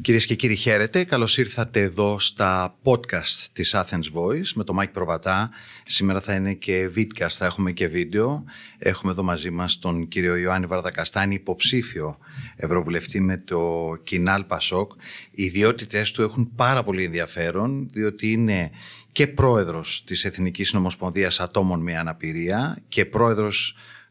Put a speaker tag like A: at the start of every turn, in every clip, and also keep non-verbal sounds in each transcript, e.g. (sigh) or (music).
A: Κυρίες και κύριοι, χαίρετε. Καλώς ήρθατε εδώ στα podcast της Athens Voice με τον Mike Προβατά. Σήμερα θα είναι και βίντεο, θα έχουμε και βίντεο. Έχουμε εδώ μαζί μας τον κύριο Ιωάννη Βαρδακαστάνη, υποψήφιο ευρωβουλευτή με το Κινάλ Πασόκ. Οι ιδιότητές του έχουν πάρα πολύ ενδιαφέρον, διότι είναι και πρόεδρος της Εθνικής Νομοσπονδίας Ατόμων με Αναπηρία και πρόεδρος.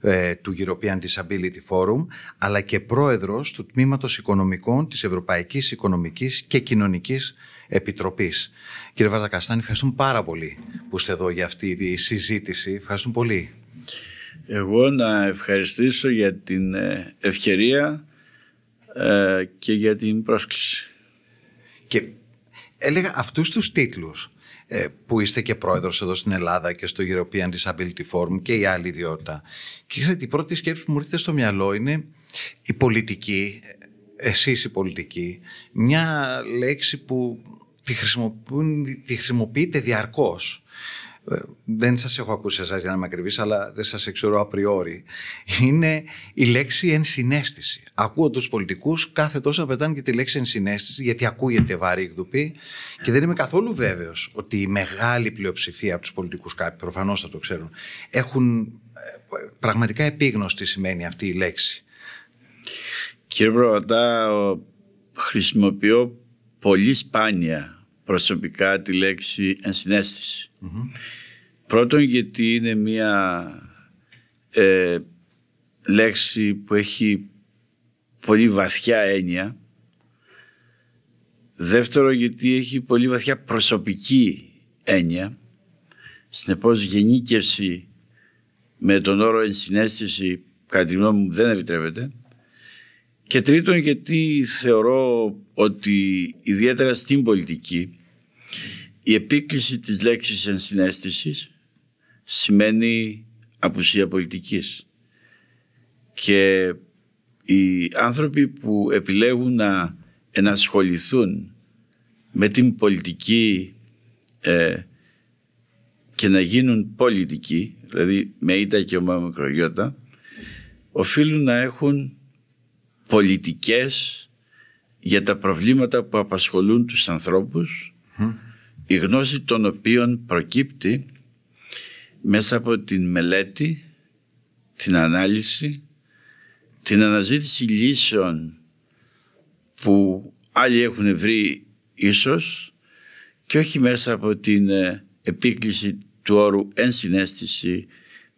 A: Ε, του European Disability Forum, αλλά και πρόεδρος του Τμήματος Οικονομικών της Ευρωπαϊκής Οικονομικής και Κοινωνικής Επιτροπής. Κύριε Βαρδακαστάνη, ευχαριστούμε πάρα πολύ που είστε εδώ για αυτή τη συζήτηση. Ευχαριστούμε πολύ. Εγώ να ευχαριστήσω για την ε, ευκαιρία ε, και για την πρόσκληση. Και έλεγα αυτούς τους τίτλους ε, που είστε και πρόεδρος εδώ στην Ελλάδα και στο European Disability Forum και η άλλη ιδιότητα. Και ξέρετε, η πρώτη σκέψη που μου ήρθε στο μυαλό είναι η πολιτική, ε, εσείς η πολιτική, μια λέξη που τη, χρησιμοποιείτε διαρκώς. Ε, δεν σας έχω ακούσει εσάς για να είμαι ακριβής, αλλά δεν σας ξέρω απριόρι, είναι η λέξη ενσυναίσθηση. Ακούω τους πολιτικούς κάθε τόσο να πετάνε και τη λέξη ενσυναίσθηση, γιατί ακούγεται βαρύ εκδουπή και δεν είμαι καθόλου βέβαιος ότι η μεγάλη πλειοψηφία από τους πολιτικούς κάποιοι, προφανώς θα το ξέρουν, έχουν ε, πραγματικά επίγνωση τι σημαίνει αυτή η λέξη. Κύριε Προβατά, χρησιμοποιώ πολύ σπάνια
B: προσωπικά τη λέξη Πρώτον γιατί είναι μια ε, λέξη που έχει πολύ βαθιά έννοια. Δεύτερον, γιατί έχει πολύ βαθιά προσωπική έννοια. Συνεπώς γενίκευση με τον όρο ενσυναίσθηση κατά τη γνώμη μου δεν επιτρέπεται. Και τρίτον γιατί θεωρώ ότι ιδιαίτερα στην πολιτική η επίκληση της λέξης ενσυναίσθησης σημαίνει απουσία πολιτικής. Και οι άνθρωποι που επιλέγουν να ενασχοληθούν με την πολιτική ε, και να γίνουν πολιτικοί, δηλαδή με ήττα και ομά μικρογιώτα, οφείλουν να έχουν πολιτικές για τα προβλήματα που απασχολούν τους ανθρώπους mm η γνώση των οποίων προκύπτει μέσα από την μελέτη, την ανάλυση, την αναζήτηση λύσεων που άλλοι έχουν βρει ίσως και όχι μέσα από την ε, επίκληση του όρου ενσυναίσθηση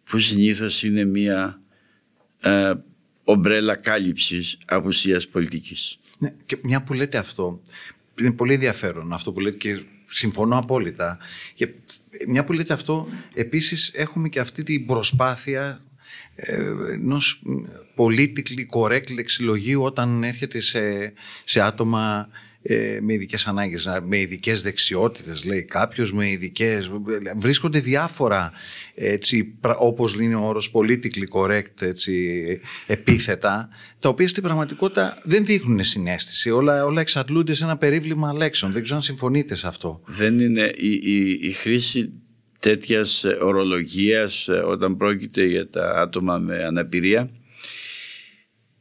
B: που συνήθως είναι μία ε, ομπρέλα κάλυψης απουσίας
A: πολιτικής. Ναι, και μια που λέτε αυτό, είναι πολύ ενδιαφέρον αυτό που λέτε και συμφωνώ απόλυτα. Και μια που λέτε αυτό, επίσης έχουμε και αυτή την προσπάθεια ενό πολίτικλη κορέκλ λεξιλογίου όταν έρχεται σε, σε άτομα ε, με ειδικές ανάγκες, με ειδικές δεξιότητες, λέει κάποιος, με ειδικές. Βρίσκονται διάφορα έτσι, όπως ο όρος politically correct έτσι, επίθετα, τα οποία στην πραγματικότητα δεν δείχνουν συνέστηση. Όλα, όλα εξαντλούνται σε ένα περίβλημα λέξεων. Δεν ξέρω αν συμφωνείτε σε αυτό.
B: Δεν είναι η, η, η χρήση τετοια ορολογια ε, όταν πρόκειται για τα άτομα με αναπηρία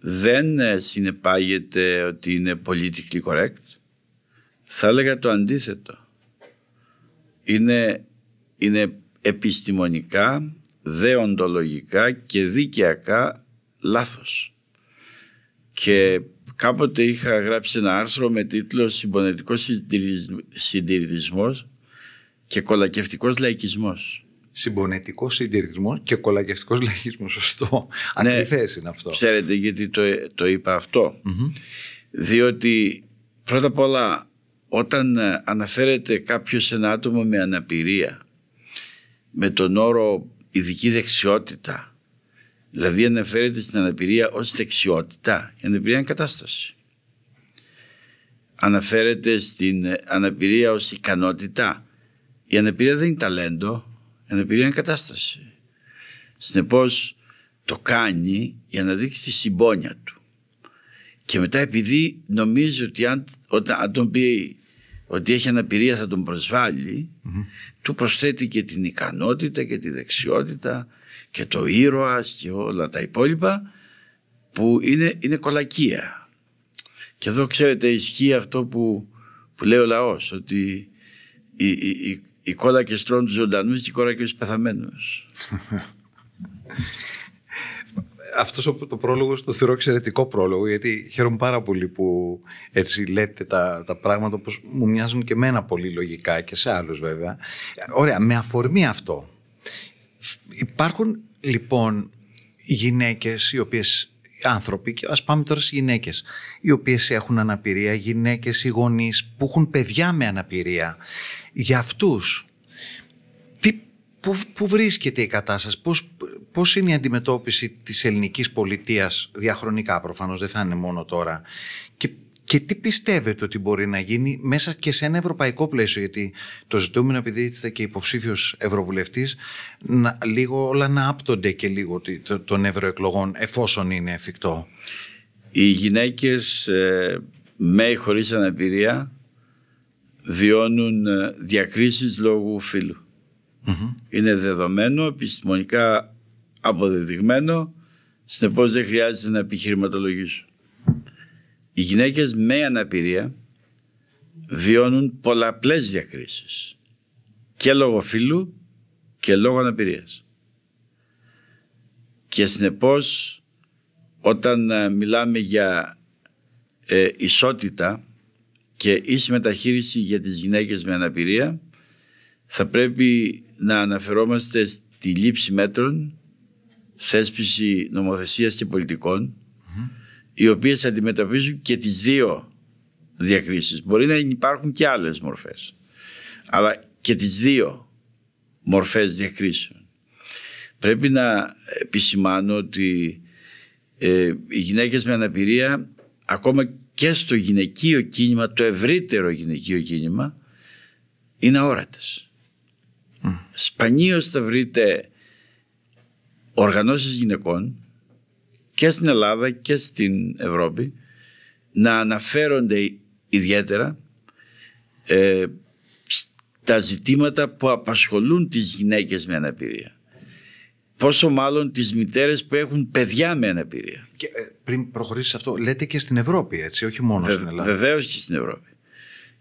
B: δεν ε, συνεπάγεται ότι είναι politically correct θα έλεγα το αντίθετο. Είναι, είναι επιστημονικά, δεοντολογικά και δίκαιακά λάθος. Και κάποτε είχα γράψει ένα άρθρο με τίτλο «Συμπονετικός συντηρητισμός
A: και κολακευτικός λαϊκισμός». Συμπονετικός συντηρητισμός και κολακευτικός λαϊκισμός. Σωστό. Ναι, Αντιθέσει είναι αυτό. Ξέρετε
B: γιατί το, το είπα Διότι πρώτα απ' όλα όταν ε, αναφέρεται κάποιος σε ένα άτομο με αναπηρία με τον όρο ειδική δεξιότητα δηλαδή αναφέρεται στην αναπηρία ως δεξιότητα η αναπηρία είναι κατάσταση αναφέρεται στην ε, αναπηρία ως ικανότητα η αναπηρία δεν είναι ταλέντο η αναπηρία είναι κατάσταση συνεπώς το κάνει για να δείξει τη συμπόνια του και μετά επειδή νομίζει ότι αν, όταν, αν τον πει ότι έχει αναπηρία θα τον προσβαλλει του προσθέτει και την ικανότητα και τη δεξιότητα και το ήρωας και όλα τα υπόλοιπα που είναι, είναι κολακία. Και εδώ ξέρετε ισχύει αυτό που, που λέει ο λαός ότι η η η η κόλακες τρώνε τους ζωντανούς και οι κόλακες πεθαμένους.
A: (laughs) αυτός το πρόλογος το θεωρώ εξαιρετικό πρόλογο, γιατί χαίρομαι πάρα πολύ που έτσι λέτε τα, τα πράγματα που μου μοιάζουν και εμένα πολύ λογικά και σε άλλους βέβαια. Ωραία, με αφορμή αυτό. Υπάρχουν λοιπόν γυναίκες οι οποίες. άνθρωποι, και ας πάμε τώρα στις γυναίκες, οι οποίες έχουν αναπηρία, γυναίκες οι γονείς που έχουν παιδιά με αναπηρία. Για αυτούς Πού, βρίσκεται η κατάσταση, πώς, πώς είναι η αντιμετώπιση της ελληνικής πολιτείας διαχρονικά προφανώς, δεν θα είναι μόνο τώρα και, τι πιστεύετε ότι μπορεί να γίνει μέσα και σε ένα ευρωπαϊκό πλαίσιο γιατί το ζητούμενο επειδή είστε και υποψήφιος ευρωβουλευτής να, λίγο όλα να άπτονται και λίγο των ευρωεκλογών εφόσον είναι εφικτό. Οι γυναίκες
B: με ή χωρίς αναπηρία βιώνουν ε, διακρίσεις λόγου φύλου. Mm-hmm. Είναι δεδομένο, επιστημονικά αποδεδειγμένο, συνεπώς δεν χρειάζεται να επιχειρηματολογήσω. Οι γυναίκες με αναπηρία βιώνουν πολλαπλές διακρίσεις και λόγω φύλου και λόγω αναπηρίας. Και συνεπώς όταν ε, μιλάμε για ε, ισότητα και ίση μεταχείριση για τις γυναίκες με αναπηρία θα πρέπει να αναφερόμαστε στη λήψη μέτρων, θέσπιση νομοθεσίας και πολιτικων οι οποίες αντιμετωπίζουν και τις δύο διακρίσεις. Μπορεί να υπάρχουν και άλλες μορφές, αλλά και τις δύο μορφές διακρίσεων. Πρέπει να επισημάνω ότι ε, οι γυναίκες με αναπηρία ακόμα και στο γυναικείο κίνημα, το ευρύτερο γυναικείο κίνημα, είναι αόρατες. Σπανίως θα βρείτε οργανώσεις γυναικών και στην Ελλάδα και στην Ευρώπη να αναφέρονται ιδιαίτερα ε, τα ζητήματα που απασχολούν τις γυναίκες με αναπηρία. Πόσο μάλλον τις μητέρες που έχουν παιδιά με αναπηρία.
A: Και, ε, πριν προχωρήσεις αυτό, λέτε και στην Ευρώπη, έτσι, όχι μόνο στην Ελλάδα. Βεβαίως και στην Ευρώπη.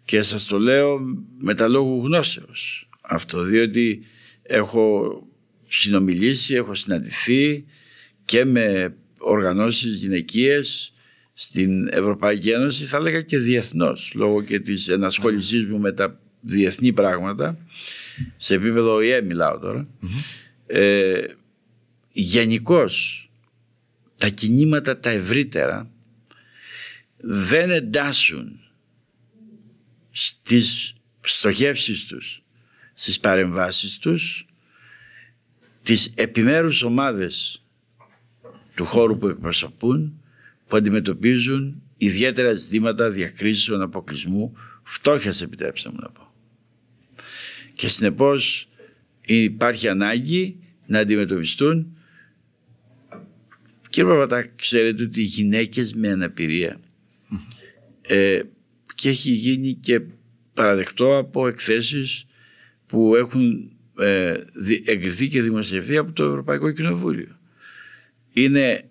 A: Και σας το λέω
B: με τα λόγου γνώσεως αυτό διότι έχω συνομιλήσει, έχω συναντηθεί και με οργανώσεις γυναικείες στην Ευρωπαϊκή Ένωση θα έλεγα και διεθνώς λόγω και της ενασχόλησής μου με τα διεθνή πράγματα σε επίπεδο ΟΗΕ μιλάω ε, Γενικώς τα κινήματα τα ευρύτερα δεν εντάσσουν στις στοχεύσεις τους στις παρεμβάσεις τους τις επιμέρους ομάδες του χώρου που εκπροσωπούν που αντιμετωπίζουν ιδιαίτερα ζητήματα διακρίσεων, αποκλεισμού, φτώχειας επιτρέψτε μου να πω. Και συνεπώς υπάρχει ανάγκη να αντιμετωπιστούν Κύριε Παπατά, ξέρετε ότι οι γυναίκες με αναπηρία ε, και έχει γίνει και παραδεκτό από εκθέσεις που έχουν ε, εγκριθεί και δημοσιευθεί από το Ευρωπαϊκό Κοινοβούλιο. Είναι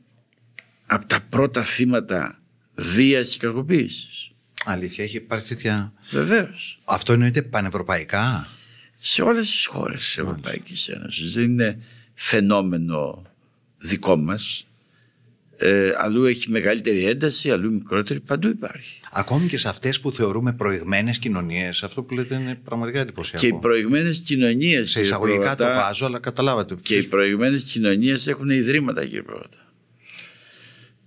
B: από τα πρώτα θύματα δίας και Αλήθεια, έχει υπάρξει τέτοια... Βεβαίως. Αυτό εννοείται πανευρωπαϊκά. Σε όλες τις χώρες της Ευρωπαϊκής Ένωσης. Δεν είναι φαινόμενο δικό μας. Ε, αλλού έχει μεγαλύτερη ένταση, αλλού
A: μικρότερη, παντού υπάρχει. Ακόμη και σε αυτές που θεωρούμε προηγμένες κοινωνίες, αυτό που λέτε είναι πραγματικά εντυπωσιακό. Και οι
B: προηγμένες κοινωνίες. Σε εισαγωγικά Προβατά, το βάζω, αλλά καταλάβατε. Και οι προηγμένες κοινωνίες έχουν ιδρύματα, κύριε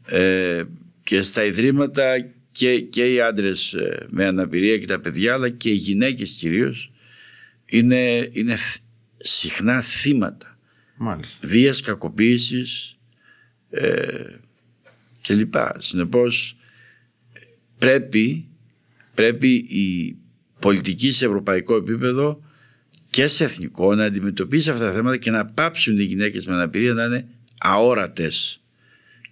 B: Πρόεδρε. και στα ιδρύματα και, και οι άντρες ε, με αναπηρία και τα παιδιά, αλλά και οι γυναίκες κυρίως, είναι, είναι συχνά θύματα. Μάλιστα. Βίας, κακοποίησης, ε, κλπ. Συνεπώς πρέπει, πρέπει η πολιτική σε ευρωπαϊκό επίπεδο και σε εθνικό να αντιμετωπίσει αυτά τα θέματα και να πάψουν οι γυναίκες με αναπηρία να είναι αόρατες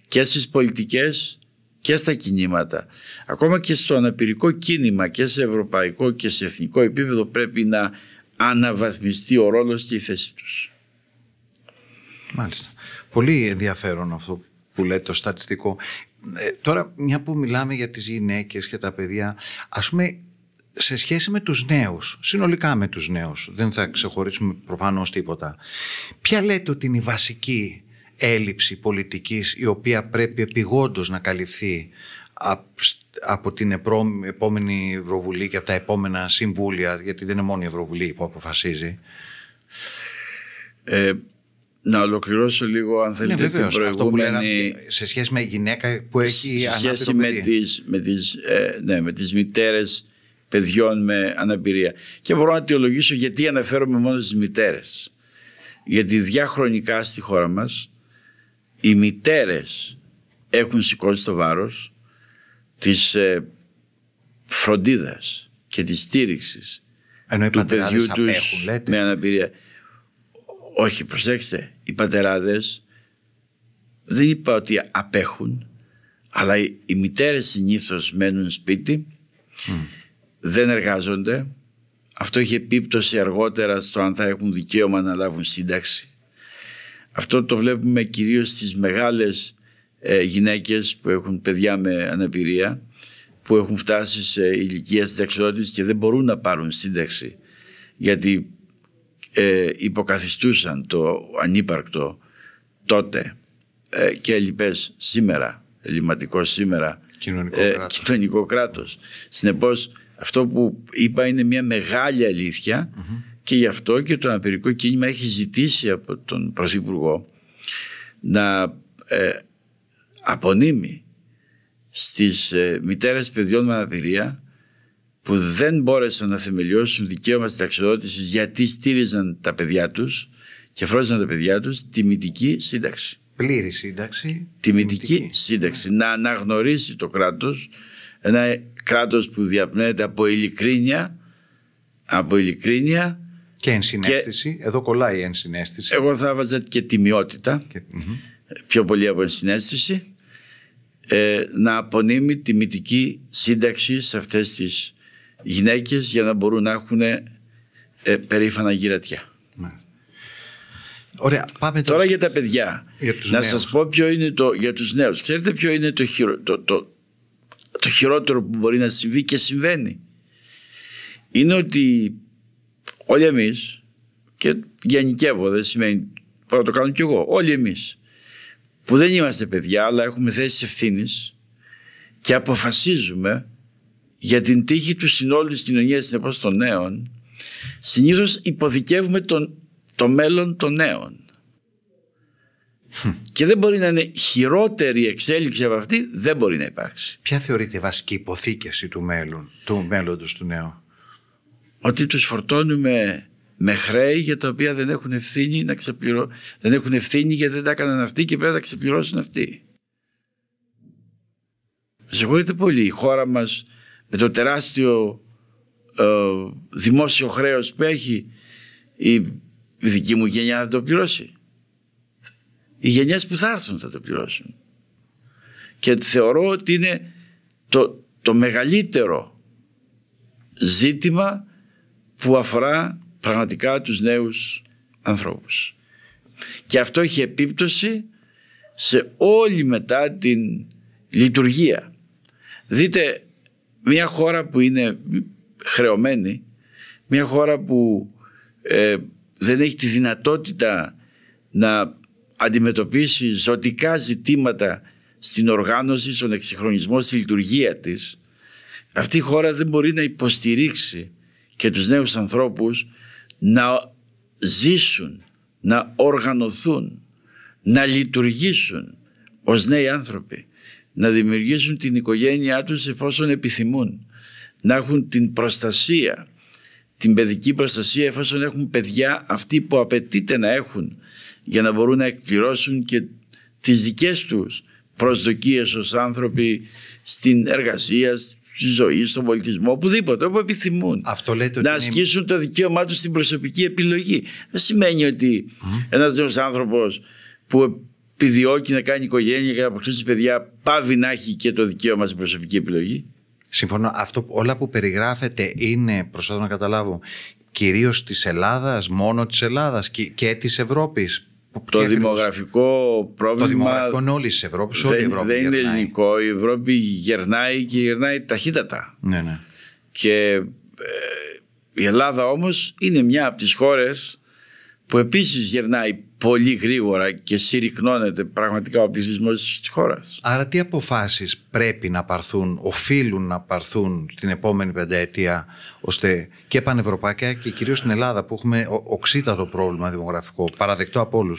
B: και στις πολιτικές και στα κινήματα. Ακόμα και στο αναπηρικό κίνημα και σε ευρωπαϊκό και σε εθνικό επίπεδο πρέπει να αναβαθμιστεί ο ρόλος και η θέση τους.
A: Μάλιστα. Πολύ ενδιαφέρον αυτό που λέει το στατιστικό. Ε, τώρα, μια που μιλάμε για τις γυναίκες και τα παιδιά, ας πούμε σε σχέση με τους νέους, συνολικά με τους νέους, δεν θα ξεχωρίσουμε προφανώς τίποτα. Ποια λέτε ότι είναι η βασική έλλειψη πολιτικής η οποία πρέπει επιγόντως να καλυφθεί από την επόμενη Ευρωβουλή και από τα επόμενα συμβούλια, γιατί δεν είναι μόνο η Ευρωβουλή που αποφασίζει. Ε, να ολοκληρώσω
B: λίγο αν θέλετε ναι, βεβαίως, την προηγούμενη...
A: Αυτό που σε σχέση με γυναίκα που έχει σε σχέση με
B: τις, με, τις, ε, ναι, με τις μητέρες παιδιών με αναπηρία. Και μπορώ να αιτιολογήσω γιατί αναφέρομαι μόνο στις μητέρες. Γιατί διαχρονικά στη χώρα μας οι μητέρες έχουν σηκώσει το βάρος της ε, φροντίδας και της στήριξης
A: Ενώ του παιδιού τους
B: με αναπηρία. Όχι, προσέξτε, οι πατεράδες δεν είπα ότι απέχουν αλλά οι μητέρες συνήθως μένουν σπίτι δεν εργάζονται αυτό έχει επίπτωση αργότερα στο αν θα έχουν δικαίωμα να λάβουν σύνταξη αυτό το βλέπουμε κυρίως στις μεγάλες ε, γυναίκες που έχουν παιδιά με αναπηρία που έχουν φτάσει σε ηλικία συνταξιότητας και δεν μπορούν να πάρουν σύνταξη γιατί ε, υποκαθιστούσαν το ανύπαρκτο τότε ε, και λοιπές σήμερα, ελληματικός σήμερα κοινωνικό, ε, κράτος. κράτος. Συνεπώς αυτό που είπα είναι μια μεγάλη και γι' αυτό και το αναπηρικό κίνημα έχει ζητήσει από τον Πρωθυπουργό να ε, απονείμει στις ε, μητέρες παιδιών με αναπηρία που δεν μπόρεσαν να θεμελιώσουν δικαίωμα συνταξιδότηση γιατί στήριζαν τα παιδιά τους και φρόντιζαν τα παιδιά τους τιμητική σύνταξη.
A: Πλήρη σύνταξη.
B: Τιμητική, τιμητική. σύνταξη. Να αναγνωρίσει το κράτος ένα κράτος που διαπνέεται από ειλικρίνεια, από
A: ειλικρίνεια και ενσυναίσθηση. Και... Εδώ κολλάει η ενσυναίσθηση.
B: Εγώ θα έβαζα και τιμιότητα. Και... Πιο πολύ από ενσυναίσθηση. Ε, να απονείμει τιμητική σύνταξη σε αυτές τις γυναίκες για να μπορούν να έχουν ε, περήφανα γυρατιά. Ναι. Ωραία, τώρα. για τα παιδιά.
A: Για τους να νέους. σας
B: πω ποιο είναι το, για τους νέους. Ξέρετε ποιο είναι το, χειρότερο που μπορεί να συμβεί και συμβαίνει. Είναι ότι όλοι εμείς και γενικεύω δεν σημαίνει μπορώ να το κάνω κι εγώ. Όλοι εμείς που δεν είμαστε παιδιά αλλά έχουμε θέσεις ευθύνης και αποφασίζουμε για την τύχη του συνόλου της κοινωνίας συνεπώς των νέων συνήθως υποδικεύουμε το μέλλον των νέων.
A: Και δεν μπορεί να είναι χειρότερη εξέλιξη από αυτή, δεν μπορεί να υπάρξει. Ποια θεωρείται η βασική υποθήκευση του μέλλον, του μέλλοντος του νέου. Ότι τους
B: φορτώνουμε με χρέη για τα οποία δεν έχουν ευθύνη, να ξεπληρω... δεν γιατί δεν τα έκαναν αυτοί και πρέπει να τα ξεπληρώσουν αυτοί. συγχωρείτε πολύ, η χώρα μας με το τεράστιο ε, δημόσιο χρέος που έχει η, δική μου γενιά θα το πληρώσει. Οι γενιές που θα έρθουν θα το πληρώσουν. Και θεωρώ ότι είναι το, το μεγαλύτερο ζήτημα που αφορά πραγματικά τους νέους ανθρώπους. Και αυτό έχει επίπτωση σε όλη μετά την λειτουργία. Δείτε μια χώρα που είναι χρεωμένη, μια χώρα που ε, δεν έχει τη δυνατότητα να αντιμετωπίσει ζωτικά ζητήματα στην οργάνωση, στον εξυγχρονισμό, στη λειτουργία της, αυτή η χώρα δεν μπορεί να υποστηρίξει και τους νέους ανθρώπους να ζήσουν, να οργανωθούν, να λειτουργήσουν ως νέοι άνθρωποι να δημιουργήσουν την οικογένειά τους εφόσον επιθυμούν, να έχουν την προστασία, την παιδική προστασία εφόσον έχουν παιδιά αυτοί που απαιτείται να έχουν για να μπορούν να εκπληρώσουν και τις δικές τους προσδοκίες ως άνθρωποι στην εργασία, στη ζωή, στον πολιτισμό, οπουδήποτε, όπου επιθυμούν. Αυτό ότι να ασκήσουν το δικαίωμά τους στην προσωπική επιλογή. Δεν σημαίνει ότι mm. ένας νέος άνθρωπος που επιδιώκει να κάνει οικογένεια και να αποκτήσει παιδιά, πάβει να έχει και το δικαίωμα στην προσωπική
A: επιλογή. Συμφωνώ. Αυτό, όλα που περιγράφεται είναι, προσπαθώ να καταλάβω, κυρίως της Ελλάδας, μόνο της Ελλάδας και, και της Ευρώπης. Το δημογραφικό πρόβλημα. Το δημογραφικό είναι όλη τη Ευρώπη. Δεν, όλη η Ευρώπη δεν είναι ελληνικό. Η Ευρώπη γερνάει
B: και γερνάει ταχύτατα. Ναι, ναι. Και ε, η Ελλάδα όμως είναι μια από τις χώρες που επίσης γερνάει πολύ γρήγορα και συρρυκνώνεται πραγματικά ο πληθυσμός της χώρας.
A: Άρα, τι αποφάσεις πρέπει να παρθούν, οφείλουν να παρθούν την επόμενη πενταετία, ώστε και πανευρωπαϊκά και κυρίως στην Ελλάδα, που έχουμε οξύτατο πρόβλημα δημογραφικό, παραδεκτό από όλους,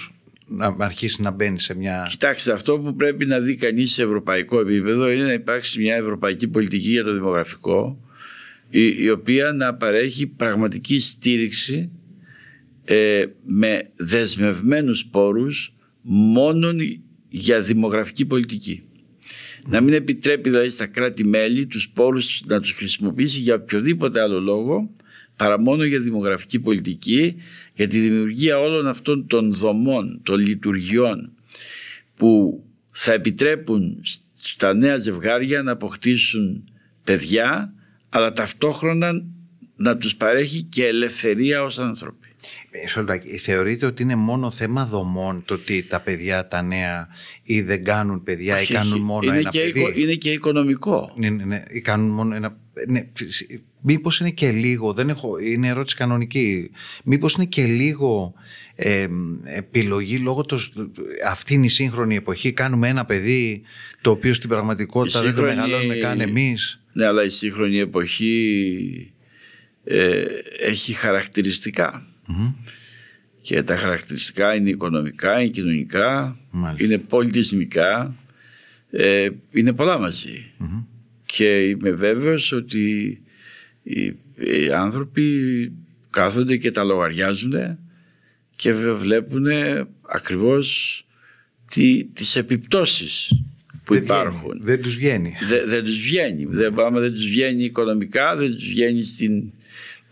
A: να αρχίσει να μπαίνει σε μια.
B: Κοιτάξτε, αυτό που πρέπει να δει κανείς σε ευρωπαϊκό επίπεδο είναι να υπάρξει μια ευρωπαϊκή πολιτική για το δημογραφικό, η, η οποία να παρέχει πραγματική στήριξη ε, με δεσμευμένους πόρους μόνον για δημογραφική πολιτική. Να μην επιτρέπει δηλαδή στα κράτη-μέλη τους πόρους να τους χρησιμοποιήσει για οποιοδήποτε άλλο λόγο παρά μόνο για δημογραφική πολιτική, για τη δημιουργία όλων αυτών των δομών, των λειτουργιών που θα επιτρέπουν στα νέα ζευγάρια να αποκτήσουν παιδιά αλλά ταυτόχρονα να τους παρέχει και
A: ελευθερία ως άνθρωποι. Ε, θεωρείτε ότι είναι μόνο θέμα δομών το ότι τα παιδιά, τα νέα ή δεν κάνουν παιδιά ή κάνουν μόνο ένα και παιδί. είναι και οικονομικό. Ναι, ναι, η σύγχρονη εποχή, κάνουμε κανονικη μηπω ειναι και παιδί του αυτη ειναι η συγχρονη εποχη κανουμε ενα παιδι το οποιο στην πραγματικότητα δεν το μεγαλώνουμε καν εμείς.
B: Ναι, αλλά η σύγχρονη εποχή ε, έχει χαρακτηριστικά και τα χαρακτηριστικά είναι οικονομικά, είναι είναι πολιτισμικά. Ε, είναι πολλά Και είμαι βέβαιος ότι οι, άνθρωποι κάθονται και τα λογαριάζουν και βλέπουν ακριβώς τι, τις επιπτώσεις που υπάρχουν. Δεν τους βγαίνει. δεν τους βγαίνει. Δεν, άμα δεν τους βγαίνει οικονομικά, δεν τους βγαίνει στην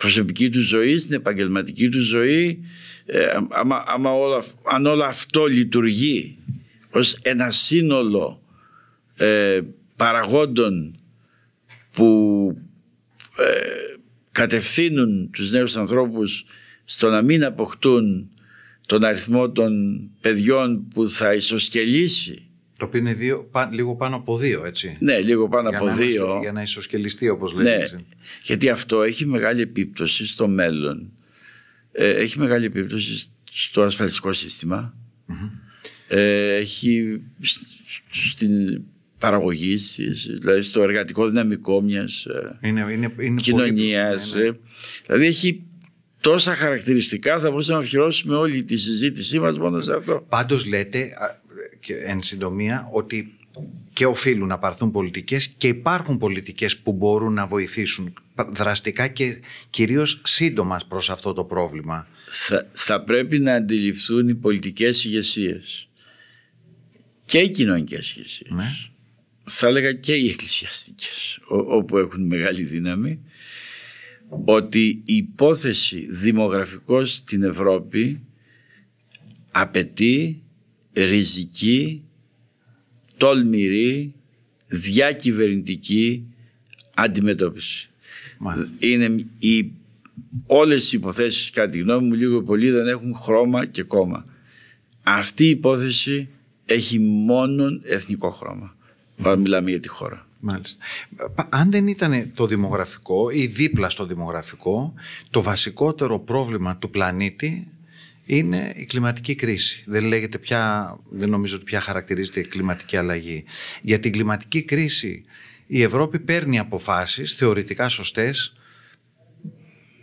B: προσωπική του ζωή, στην επαγγελματική του ζωή, ε, άμα, άμα όλα, αν όλο αυτό λειτουργεί ως ένα σύνολο ε, παραγόντων που ε, κατευθύνουν τους νέους ανθρώπους στο να μην αποκτούν τον αριθμό των παιδιών που θα
A: ισοσκελίσει το οποίο είναι δύο, λίγο πάνω από δύο, έτσι. Ναι, λίγο πάνω από δύο. για να ισοσκελιστεί,
B: όπως λέτε. Ναι, γιατί αυτό έχει μεγάλη επίπτωση στο μέλλον. Ε, έχει μεγάλη επίπτωση στο ασφαλιστικό ε, έχει στην παραγωγή, δηλαδή στο εργατικό δυναμικό μιας κοινωνία. Ε, κοινωνίας. Ναι, ναι. Δηλαδή έχει τόσα χαρακτηριστικά θα μπορούσαμε να αφιερώσουμε όλη τη συζήτησή μας μόνο σε αυτό.
A: Πάντως λέτε εν συντομία ότι και οφείλουν να πάρθουν πολιτικές και υπάρχουν πολιτικές που μπορούν να βοηθήσουν δραστικά και κυρίως σύντομα προς αυτό το πρόβλημα. Θα, πρέπει να αντιληφθούν οι πολιτικές ηγεσίες
B: και οι κοινωνικές ηγεσίες. Ναι. Θα έλεγα και οι εκκλησιαστικές όπου έχουν μεγάλη δύναμη ότι η υπόθεση δημογραφικός στην Ευρώπη απαιτεί ριζική, τολμηρή, διακυβερνητική αντιμετώπιση. Είναι οι, όλες οι υποθέσεις κατά τη γνώμη μου λίγο πολύ δεν έχουν χρώμα και κόμμα. Αυτή η υπόθεση
A: έχει μόνο εθνικό χρώμα. Mm. Μιλάμε για τη χώρα. Μάλιστα. Αν δεν ήταν το δημογραφικό ή δίπλα στο δημογραφικό, το βασικότερο πρόβλημα του πλανήτη είναι η κλιματική κρίση. Δεν λέγεται πια, δεν νομίζω ότι πια χαρακτηρίζεται η κλιματική αλλαγή. Για την κλιματική κρίση η Ευρώπη παίρνει αποφάσεις θεωρητικά σωστές.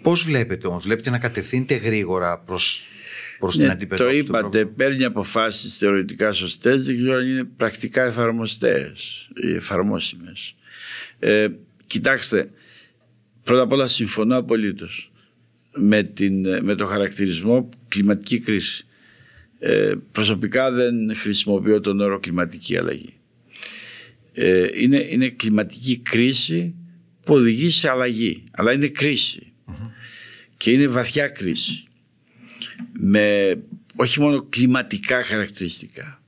A: Πώς βλέπετε όμως, βλέπετε να κατευθύνεται γρήγορα προς, προς την ναι, αντιμετώπιση Το είπατε, παίρνει αποφάσεις
B: θεωρητικά σωστές, δεν ξέρω αν είναι πρακτικά εφαρμοστές, εφαρμόσιμες. Ε, κοιτάξτε, πρώτα απ' όλα συμφωνώ απολύτως με, την, το χαρακτηρισμό κλιματική κρίση. Ε, προσωπικά δεν χρησιμοποιώ τον όρο κλιματική αλλαγή. Ε, είναι, κλιματική κρίση που οδηγεί σε αλλαγή, αλλά είναι Και είναι βαθιά κρίση. Με όχι μόνο κλιματικά χαρακτηριστικά.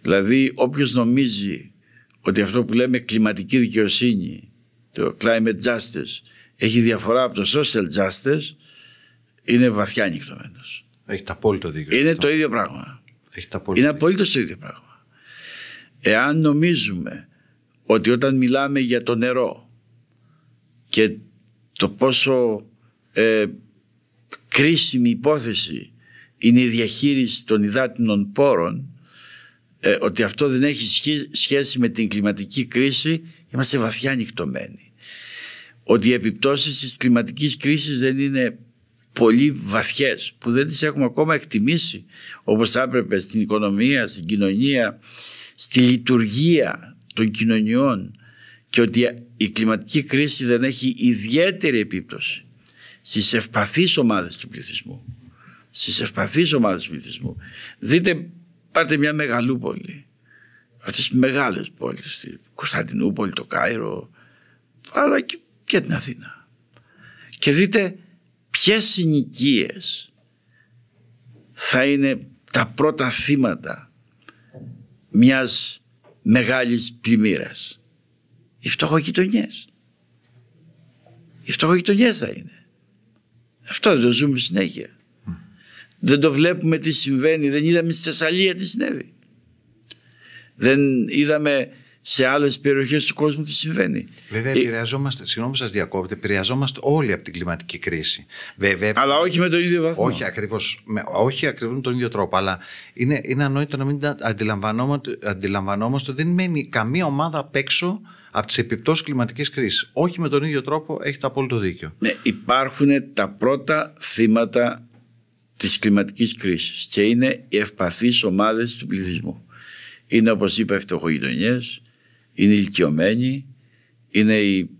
B: Δηλαδή όποιος νομίζει ότι αυτό που λέμε κλιματική δικαιοσύνη, το climate justice, έχει διαφορά από το social justice, είναι βαθιά ανοιχτωμένος. Έχει τα απόλυτο δίκιο. Είναι το ίδιο πράγμα. Έχει τα είναι απολύτω το ίδιο πράγμα. Εάν νομίζουμε ότι όταν μιλάμε για το νερό και το πόσο ε, κρίσιμη υπόθεση είναι η διαχείριση των υδάτινων πόρων ε, ότι αυτό δεν έχει σχέση με την κλιματική κρίση είμαστε βαθιά ανοιχτωμένοι. Ότι οι επιπτώσεις της κλιματικής κρίσης δεν είναι πολύ βαθιές που δεν τις έχουμε ακόμα εκτιμήσει όπως θα έπρεπε στην οικονομία, στην κοινωνία, στη λειτουργία των κοινωνιών και ότι η κλιματική κρίση δεν έχει ιδιαίτερη επίπτωση στις ευπαθείς ομάδες του πληθυσμού. Στις ευπαθείς ομάδες του πληθυσμού. Δείτε, πάρτε μια μεγαλούπολη. Αυτές τις μεγάλες πόλεις, τη Κωνσταντινούπολη, το Κάιρο, αλλά και την Αθήνα. Και δείτε ποιες συνοικίες θα είναι τα πρώτα θύματα μιας μεγάλης πλημμύρας. Οι φτωχογειτονιές. Οι φτωχογειτονιές θα είναι. Αυτό δεν το ζούμε συνέχεια. Δεν το βλέπουμε τι συμβαίνει. Δεν είδαμε στη Θεσσαλία τι συνέβη.
A: Δεν είδαμε σε άλλες περιοχές του κόσμου τι συμβαίνει. Βέβαια, ε... επηρεαζόμαστε, συγγνώμη σας διακόπτω. επηρεαζόμαστε όλοι από την κλιματική κρίση. Βέβαια, αλλά όχι με τον ίδιο βαθμό. Όχι ακριβώς με, όχι ακριβώς με τον ίδιο τρόπο, αλλά είναι, είναι ανόητο να μην αντιλαμβανόμαστε, αντιλαμβανόμαστε ότι δεν μένει καμία ομάδα απ' έξω από τις επιπτώσεις κλιματικής κρίσης. Όχι με τον ίδιο τρόπο, έχετε απόλυτο δίκιο. Ναι, υπάρχουν
B: τα πρώτα θύματα της κλιματικής κρίσης και είναι οι ευπαθείς ομάδες του πληθυσμού. Είναι όπως είπα φτωχογειτονιές, είναι ηλικιωμένοι, είναι, οι,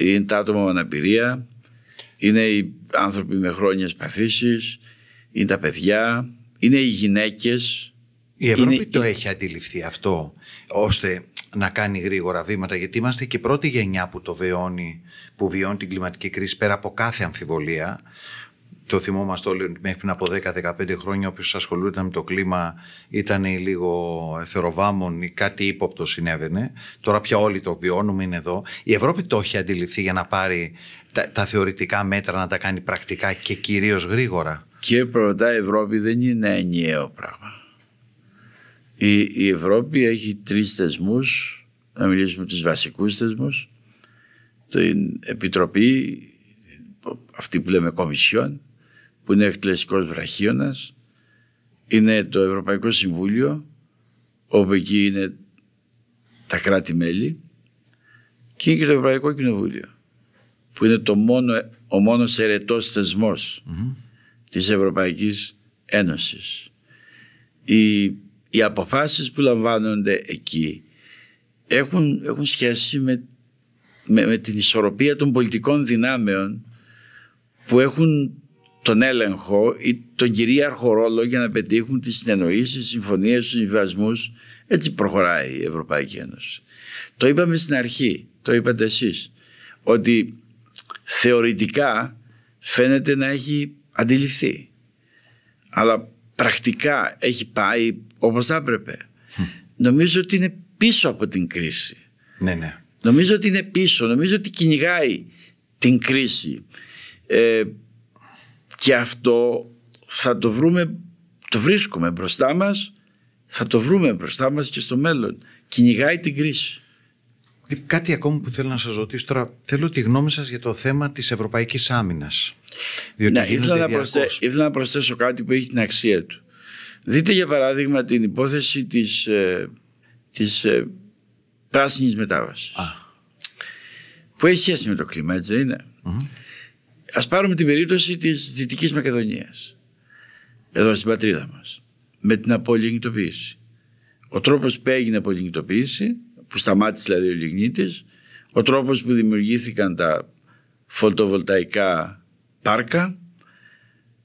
B: είναι τα άτομα με αναπηρία, είναι οι άνθρωποι με χρόνια
A: παθήσεις, είναι τα παιδιά, είναι οι γυναίκες. Η Ευρώπη το έχει αντιληφθεί αυτό, ώστε να κάνει γρήγορα βήματα, γιατί είμαστε και πρώτη γενιά που το βιώνει, που βιώνει την κλιματική κρίση πέρα από κάθε αμφιβολία, το θυμόμαστε όλοι μέχρι πριν από 10-15 χρόνια, όποιος ασχολούνταν με το κλίμα ήταν ή λίγο εθεροβάμων ή κάτι ύποπτο συνέβαινε. Τώρα πια όλοι το βιώνουμε, είναι εδώ. λιγο το βιώνουμε, είναι εδώ. η κατι υποπτο συνεβαινε τωρα πια ολοι το έχει αντιληφθεί για να πάρει τα, θεωρητικά μέτρα, να τα κάνει πρακτικά και κυρίως γρήγορα.
B: Και πρώτα η Ευρώπη δεν είναι ενιαίο πράγμα. Η, Ευρώπη έχει τρεις θεσμούς, να μιλήσουμε τους βασικούς θεσμούς, την Επιτροπή, αυτή που λέμε Κομισιόν, που είναι εκτελεστικό βραχίωνας, είναι το Ευρωπαϊκό Συμβούλιο, όπου εκεί είναι τα κράτη-μέλη και είναι και το Ευρωπαϊκό Κοινοβούλιο, που είναι το μόνο, ο μόνος τη ερετός θεσμός της Ευρωπαϊκής Ένωσης. Οι, οι αποφάσεις που λαμβάνονται εκεί έχουν, έχουν σχέση με, με, με την ισορροπία των πολιτικών δυνάμεων που έχουν τον έλεγχο ή τον κυρίαρχο ρόλο για να πετύχουν τις συνεννοήσεις, συμφωνίες, συμβιβασμούς. Έτσι προχωράει η Ευρωπαϊκή Ένωση. Το είπαμε στην αρχή, το είπατε εσείς, ότι θεωρητικά φαίνεται να έχει αντιληφθεί. Αλλά πρακτικά έχει πάει όπως θα έπρεπε. Νομίζω ότι είναι πίσω από την κρίση. Ναι, ναι. Νομίζω ότι είναι πίσω, νομίζω ότι κυνηγάει την κρίση. Ε, και αυτό θα το βρούμε, το βρίσκουμε μπροστά μας, θα το
A: βρούμε μπροστά μας και στο μέλλον. Κυνηγάει την κρίση. Κάτι ακόμα που θέλω να σας ρωτήσω τώρα. Θέλω τη γνώμη σας για το θέμα της ευρωπαϊκής άμυνας. Διότι ναι, ήθελα να, προσθέ,
B: προσθέσω κάτι που έχει την αξία του. Δείτε για παράδειγμα την υπόθεση της, ε, της ε, πράσινης μετάβασης. Που έχει σχέση με το κλίμα, έτσι δεν ειναι Ας πάρουμε την περίπτωση της Δυτικής Μακεδονίας, εδώ στην πατρίδα μας, με την απολιγνητοποίηση. Ο τρόπος που έγινε η απολιγνητοποίηση, που σταμάτησε δηλαδή ο λιγνίτης, ο τρόπος που δημιουργήθηκαν τα φωτοβολταϊκά πάρκα,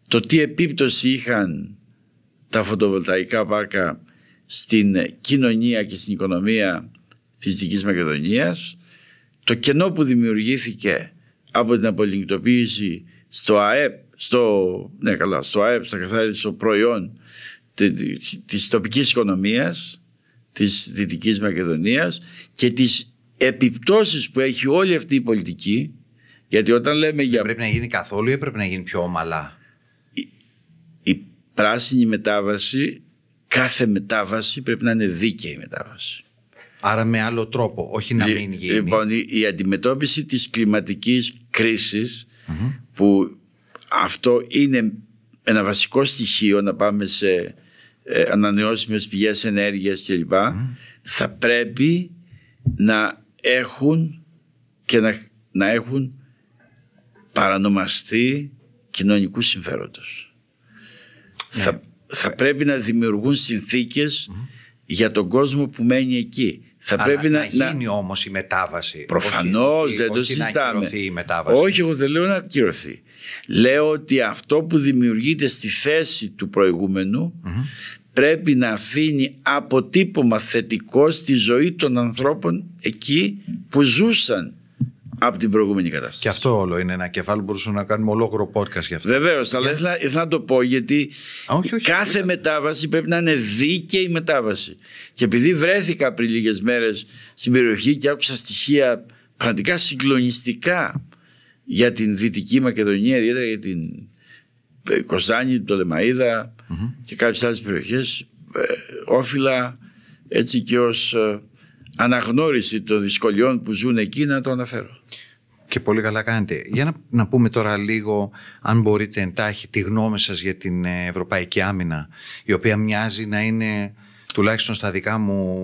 B: το τι επίπτωση είχαν τα φωτοβολταϊκά πάρκα στην κοινωνία και στην οικονομία της Δικής Μακεδονίας, το κενό που δημιουργήθηκε από την απολυνητοποίηση στο ΑΕΠ, στο, ναι καλά, στο ΑΕΠ, στα των προϊόν της τοπικής οικονομίας της Δυτικής Μακεδονίας και τις επιπτώσεις που έχει όλη αυτή η πολιτική γιατί όταν λέμε για... Πρέπει να γίνει καθόλου ή πρέπει να γίνει πιο ομαλά. Η, η πράσινη μετάβαση, κάθε μετάβαση πρέπει να είναι δίκαιη μετάβαση. Άρα με άλλο τρόπο, όχι να μην γίνει. Λοιπόν, η αντιμετώπιση της κλιματικής που αυτό είναι ένα βασικό στοιχείο να πάμε σε ε, ανανεώσιμες πηγές ενέργειας κλπ. Θα πρέπει να έχουν και να, έχουν παρανομαστεί κοινωνικούς συμφέροντος. Ναι. Θα, θα πρέπει να δημιουργούν για τον κόσμο που μένει εκεί. Θα Αλλά πρέπει να,
A: γίνει όμως η μετάβαση. Προφανώ δεν το όχι συζητάμε. Να η μετάβαση.
B: Όχι, εγώ δεν λέω να ακυρωθεί. Λέω ότι αυτό που δημιουργείται στη θέση του προηγουμενου πρέπει να αφήνει αποτύπωμα θετικό στη ζωή των ανθρώπων εκεί που ζούσαν
A: από την προηγούμενη κατάσταση. Και αυτό όλο είναι ένα κεφάλαιο που μπορούσαμε να κάνουμε ολόκληρο podcast γι' αυτό.
B: Βεβαίως, αλλά ήθελα, να το πω γιατί όχι, όχι, κάθε μετάβαση πρέπει να είναι δίκαιη μετάβαση. Και επειδή βρέθηκα πριν λίγες μέρες στην περιοχή και άκουσα στοιχεία πραγματικά συγκλονιστικά για την Δυτική Μακεδονία, ιδιαίτερα για την ε, Κοζάνη, το λεμαιδα και κάποιες άλλες περιοχές, ε, όφυλα έτσι και ως αναγνώριση των δυσκολιών που ζουν εκεί να το
A: αναφέρω. Και πολύ καλά κάνετε. Για να, να πούμε τώρα λίγο, αν μπορείτε εντάχει, τη γνώμη σας για την ε, Ευρωπαϊκή Άμυνα, η οποία μοιάζει να είναι τουλάχιστον στα δικά μου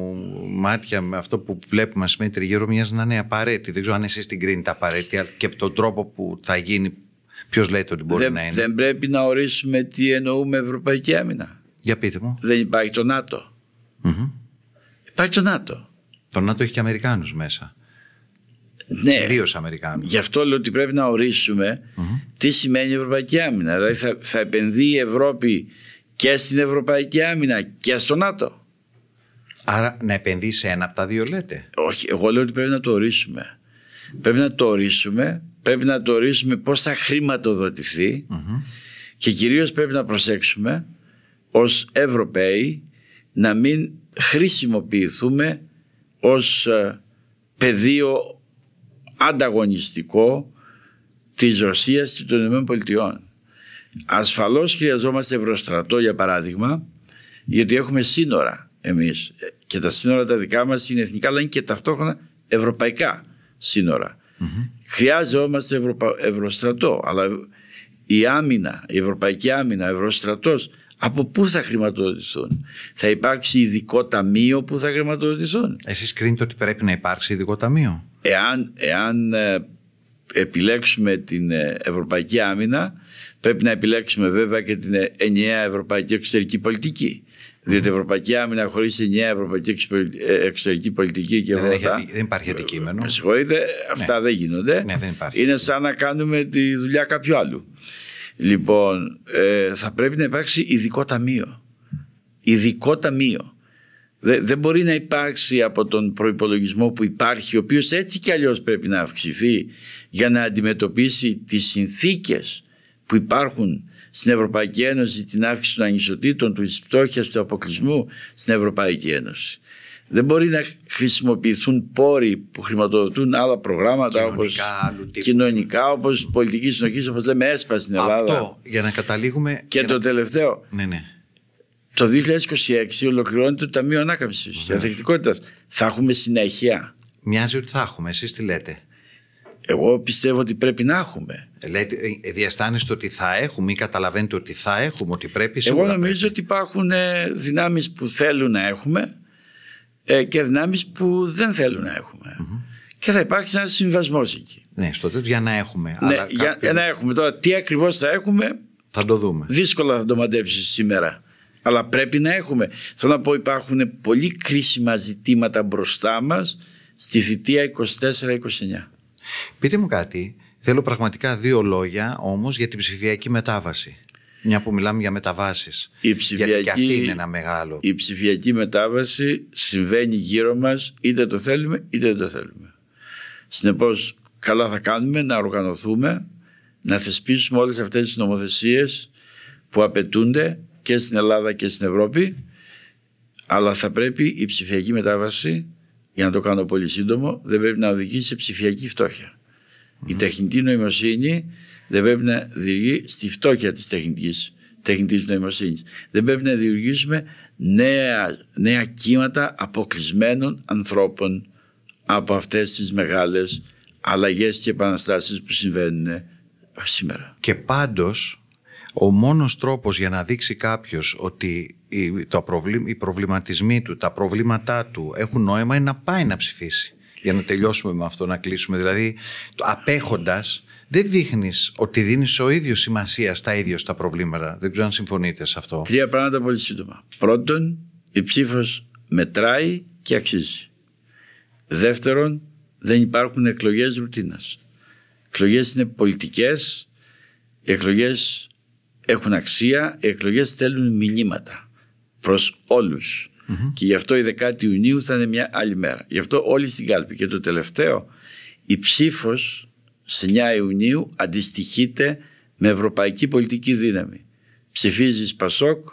A: μάτια, με αυτό που βλέπουμε με τριγύρω, μοιάζει να είναι απαραίτητη. Δεν ξέρω αν εσείς την κρίνετε απαραίτητη, αλλά και από τον τρόπο που θα γίνει, ποιος λέει ότι μπορεί δεν, να είναι. Δεν
B: πρέπει να ορίσουμε τι εννοούμε Ευρωπαϊκή Άμυνα. Για πείτε μου. Δεν υπάρχει το ΝΑΤΟ.
A: Mm-hmm. Υπάρχει το ΝΑΤΟ. Το ΝΑΤΟ έχει και Αμερικάνους μέσα.
B: Ναι. Κυρίως Αμερικάνους. Γι' αυτό λέω ότι πρέπει να ορισουμε τι σημαίνει η Ευρωπαϊκή Άμυνα. Δηλαδή θα, επενδύει η Ευρώπη και στην Ευρωπαϊκή Άμυνα και στο ΝΑΤΟ.
A: Άρα να επενδύει σε ένα από τα δύο λέτε. Όχι, εγώ λέω ότι πρέπει να το ορίσουμε.
B: Πρέπει να το ορίσουμε, πρέπει να το ορίσουμε πώς θα χρηματοδοτηθει και κυρίως πρέπει να προσέξουμε ως Ευρωπαίοι να μην χρησιμοποιηθούμε ως ε, πεδίο ανταγωνιστικό της Ρωσίας και των ΗΠΑ. Πολιτειών. Ασφαλώς χρειαζόμαστε ευρωστρατό για παράδειγμα γιατί έχουμε σύνορα εμείς ε, και τα σύνορα τα δικά μας είναι εθνικά αλλά είναι και ταυτόχρονα ευρωπαϊκά Χρειάζομαστε ευρωστρατό αλλά η άμυνα, η ευρωπαϊκή άμυνα, ευρωστρατός από πού θα χρηματοδοτηθούν. Θα υπάρξει ειδικό
A: ταμείο που θα χρηματοδοτηθούν.
B: Εσείς κρίνετε εσει κρινετε
A: πρέπει να υπάρξει ειδικό ταμείο.
B: Εάν, εάν ε, επιλέξουμε την ε, ευρωπαϊκή άμυνα πρέπει να επιλέξουμε βέβαια και την ε, ενιαία ευρωπαϊκή εξωτερική πολιτική. Διότι η Ευρωπαϊκή Άμυνα χωρίς ενιαία Ευρωπαϊκή Εξωτερική Πολιτική και δεν, δεν υπάρχει αντικείμενο. Με συγχωρείτε, αυτά ναι. δεν γίνονται. Ναι, δεν είναι σαν να κάνουμε τη δουλειά κάποιου άλλου. Λοιπόν, ε, θα πρέπει να υπάρξει ειδικό ταμείο. Ειδικό ταμείο. Δεν, δεν μπορεί να υπάρξει από τον προϋπολογισμό που υπάρχει, ο οποίος έτσι κι αλλιώς πρέπει να αυξηθεί για να αντιμετωπίσει τις συνθήκες που υπάρχουν στην Ευρωπαϊκή Ένωση, την αύξηση των ανισοτήτων, του πτώχειας, του αποκλεισμού στην Ευρωπαϊκή Ένωση δεν μπορεί να χρησιμοποιηθούν πόροι που χρηματοδοτούν άλλα προγράμματα όπως κοινωνικά, όπως πολιτική συνοχή, όπως λέμε ΕΣΠΑ στην Ελλάδα. Αυτό,
A: για να καταλήγουμε...
B: Και το τελευταίο. Ναι, ναι. Το 2026 ολοκληρώνεται το Ταμείο Ανάκαμψης τη και Θα έχουμε συνέχεια.
A: Μοιάζει ότι θα έχουμε. Εσείς τι λέτε. Εγώ πιστεύω ότι πρέπει να έχουμε. Λέτε, ε, ε, διαστάνεστε ότι θα έχουμε ή καταλαβαίνετε ότι θα έχουμε, ότι πρέπει. Εγώ
B: νομίζω ότι υπάρχουν ε, δυνάμεις που θέλουν να έχουμε ε, και δυνάμεις που δεν θέλουν να εχουμε Και θα υπάρξει ένας
A: συμβασμός εκεί. Ναι, στο τέλο για να έχουμε. Ναι, για,
B: να έχουμε. Τώρα, τι ακριβώς θα έχουμε. Θα το δούμε. Δύσκολα θα το μαντέψεις σήμερα. Αλλά πρέπει να έχουμε. Θέλω να πω, υπάρχουν πολύ κρίσιμα ζητήματα μπροστά μας στη θητεία 24-29.
A: Πείτε μου κάτι. Θέλω πραγματικά δύο λόγια όμως για την ψηφιακή μετάβαση μια που μιλάμε για μεταβάσεις.
B: ψηφιακή, Γιατί και αυτή είναι ένα μεγάλο. Η ψηφιακή μετάβαση συμβαίνει γύρω μας είτε το θέλουμε είτε δεν το θέλουμε. Συνεπώς, καλά θα κάνουμε να οργανωθούμε, να θεσπίσουμε όλες αυτές τις νομοθεσίες που απαιτούνται και στην Ελλάδα και στην Ευρώπη αλλά θα πρέπει η ψηφιακή μετάβαση, για να το κάνω πολύ σύντομο, δεν πρέπει να οδηγήσει σε ψηφιακή Η τεχνητή νοημοσύνη δεν πρέπει να δημιουργεί στη φτώχεια της τεχνητής, τεχνητής νοημοσύνης. Δεν πρέπει να δημιουργήσουμε νέα, νέα κύματα αποκλεισμένων ανθρώπων από αυτές τις μεγάλες
A: αλλαγές και επαναστάσεις που συμβαίνουν σήμερα. Και πάντως ο μόνος τρόπος για να δείξει κάποιος ότι οι προβληματισμοί του, τα προβλήματά του έχουν νόημα είναι να πάει να ψηφίσει. Για να τελειώσουμε με αυτό, να κλείσουμε. Δηλαδή, απέχοντας, δεν δείχνεις ότι δίνεις ο ίδιος σημασία στα ίδια τα προβλήματα. Δεν ξέρω αν συμφωνείτε σε αυτό.
B: Τρία πράγματα πολύ σύντομα. Πρώτον, η ψήφος μετράει και αξίζει. Δεύτερον, δεν υπάρχουν εκλογές ρουτίνας. Εκλογές είναι πολιτικές, οι εκλογές έχουν αξία, οι εκλογές στέλνουν μηνύματα προς ολου Και γι' αυτό η 10η Ιουνίου θα είναι μια άλλη μέρα. Γι' αυτό όλοι στην κάλπη. Και το τελευταίο, η ψήφος Στι 9 Ιουνίου αντιστοιχείται με ευρωπαϊκή πολιτική δύναμη. Ψηφίζεις Πασόκ,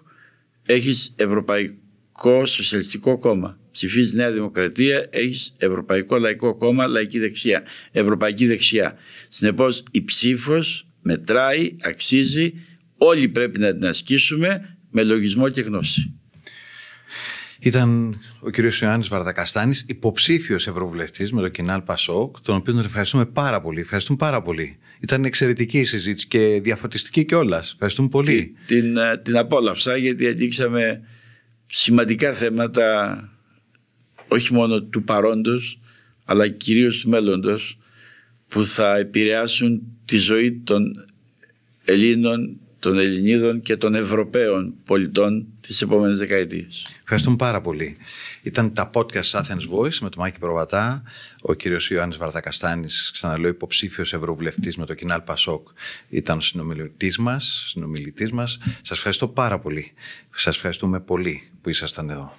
B: έχεις Ευρωπαϊκό Σοσιαλιστικό Κόμμα. Ψηφίζεις Νέα Δημοκρατία, έχεις Ευρωπαϊκό Λαϊκό Κόμμα, Λαϊκή Δεξιά, Ευρωπαϊκή Δεξιά. Συνεπώς η ψήφος μετράει, αξίζει,
A: όλοι πρέπει να την ασκήσουμε με λογισμό και γνώση. Ήταν ο κύριος Ιωάννης Βαρδακαστάνης, υποψήφιος ευρωβουλευτής με το κοινάλ Πασόκ, τον οποίο τον ευχαριστούμε πάρα πολύ. Ευχαριστούμε πάρα πολύ. Ήταν εξαιρετική η συζήτηση και διαφωτιστική κιόλας. Ευχαριστούμε πολύ.
B: Την, ε, την, απόλαυσα γιατί ανοίξαμε σημαντικά θέματα όχι μόνο του παρόντος αλλά κυρίως του μέλλοντος που θα επηρεάσουν τη ζωή των Ελλήνων των
A: Ελληνίδων και των Ευρωπαίων πολιτών τις επόμενες δεκαετίες. Ευχαριστούμε πάρα πολύ. Ήταν τα podcast Athens Voice με τον Μάκη Προβατά, ο κύριος Ιωάννης Βαρδακαστάνης, ξαναλέω υποψήφιος ευρωβουλευτής με το Κινάλ Πασόκ, ήταν συνομιλητής μας, συνομιλητής μας. Σας ευχαριστώ πάρα πολύ. Σας ευχαριστούμε πολύ που ήσασταν εδώ.